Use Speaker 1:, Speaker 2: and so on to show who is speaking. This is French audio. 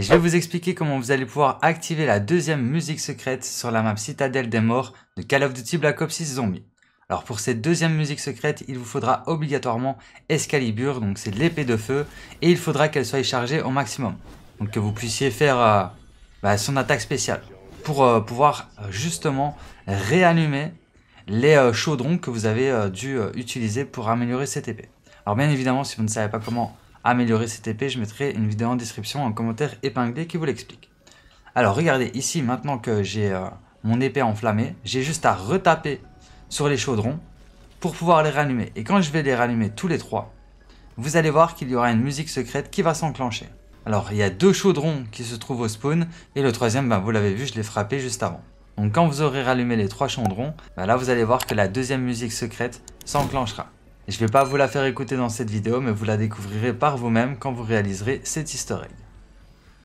Speaker 1: je vais vous expliquer comment vous allez pouvoir activer la deuxième musique secrète sur la map Citadelle des Morts de Call of Duty Black Ops 6 Zombie. Alors pour cette deuxième musique secrète, il vous faudra obligatoirement Excalibur, donc c'est l'épée de feu, et il faudra qu'elle soit chargée au maximum. Donc que vous puissiez faire euh, bah, son attaque spéciale, pour euh, pouvoir euh, justement réallumer les chaudrons que vous avez dû utiliser pour améliorer cette épée. Alors bien évidemment, si vous ne savez pas comment améliorer cette épée, je mettrai une vidéo en description, en commentaire épinglé qui vous l'explique. Alors regardez, ici maintenant que j'ai euh, mon épée enflammée, j'ai juste à retaper sur les chaudrons pour pouvoir les rallumer. Et quand je vais les rallumer tous les trois, vous allez voir qu'il y aura une musique secrète qui va s'enclencher. Alors il y a deux chaudrons qui se trouvent au spawn et le troisième, ben, vous l'avez vu, je l'ai frappé juste avant. Donc quand vous aurez rallumé les trois chaudrons, ben là vous allez voir que la deuxième musique secrète s'enclenchera. Je ne vais pas vous la faire écouter dans cette vidéo, mais vous la découvrirez par vous-même quand vous réaliserez cette histoire.